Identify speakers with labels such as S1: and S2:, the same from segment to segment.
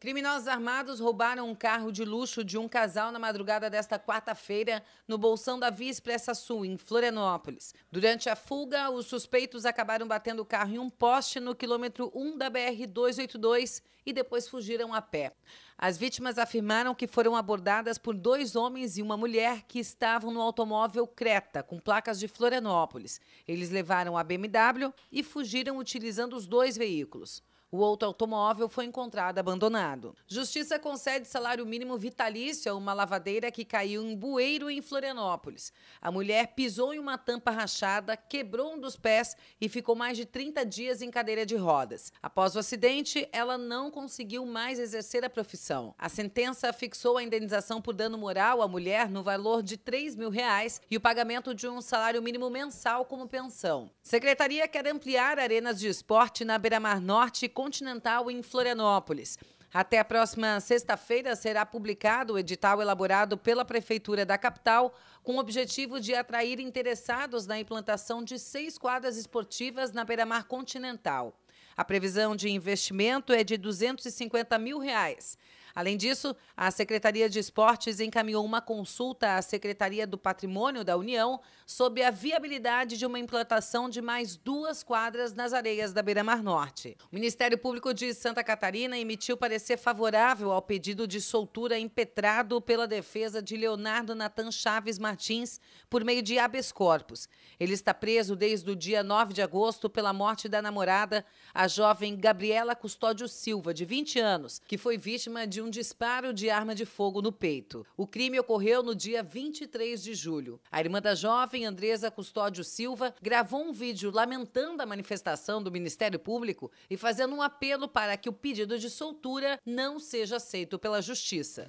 S1: Criminosos armados roubaram um carro de luxo de um casal na madrugada desta quarta-feira no bolsão da Via Expressa Sul, em Florianópolis. Durante a fuga, os suspeitos acabaram batendo o carro em um poste no quilômetro 1 da BR-282 e depois fugiram a pé. As vítimas afirmaram que foram abordadas por dois homens e uma mulher que estavam no automóvel Creta, com placas de Florianópolis. Eles levaram a BMW e fugiram utilizando os dois veículos. O outro automóvel foi encontrado abandonado. Justiça concede salário mínimo vitalício a uma lavadeira que caiu em bueiro em Florianópolis. A mulher pisou em uma tampa rachada, quebrou um dos pés e ficou mais de 30 dias em cadeira de rodas. Após o acidente, ela não conseguiu mais exercer a profissão. A sentença fixou a indenização por dano moral à mulher no valor de 3 mil reais e o pagamento de um salário mínimo mensal como pensão. Secretaria quer ampliar arenas de esporte na Beira-Mar Norte Continental em Florianópolis. Até a próxima sexta-feira será publicado o edital elaborado pela Prefeitura da capital, com o objetivo de atrair interessados na implantação de seis quadras esportivas na beira-mar continental. A previsão de investimento é de 250 mil reais. Além disso, a Secretaria de Esportes encaminhou uma consulta à Secretaria do Patrimônio da União sobre a viabilidade de uma implantação de mais duas quadras nas areias da Beira-Mar Norte. O Ministério Público de Santa Catarina emitiu parecer favorável ao pedido de soltura impetrado pela defesa de Leonardo Natan Chaves Martins por meio de habeas corpus. Ele está preso desde o dia 9 de agosto pela morte da namorada, a jovem Gabriela Custódio Silva, de 20 anos, que foi vítima de de um disparo de arma de fogo no peito. O crime ocorreu no dia 23 de julho. A irmã da jovem, Andresa Custódio Silva, gravou um vídeo lamentando a manifestação do Ministério Público e fazendo um apelo para que o pedido de soltura não seja aceito pela Justiça.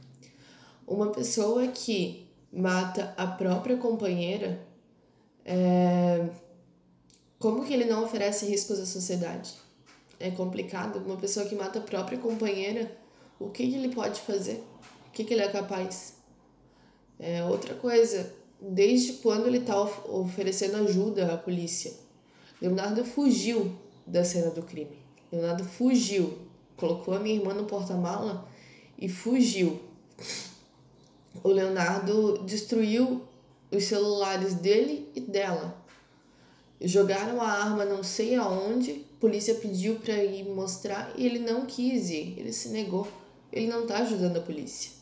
S2: Uma pessoa que mata a própria companheira, é... como que ele não oferece riscos à sociedade? É complicado. Uma pessoa que mata a própria companheira o que, que ele pode fazer, o que, que ele é capaz. É, outra coisa, desde quando ele está of oferecendo ajuda à polícia? Leonardo fugiu da cena do crime. Leonardo fugiu, colocou a minha irmã no porta-mala e fugiu. O Leonardo destruiu os celulares dele e dela. Jogaram a arma não sei aonde, a polícia pediu para ir mostrar e ele não quis ir, ele se negou ele não está ajudando a polícia.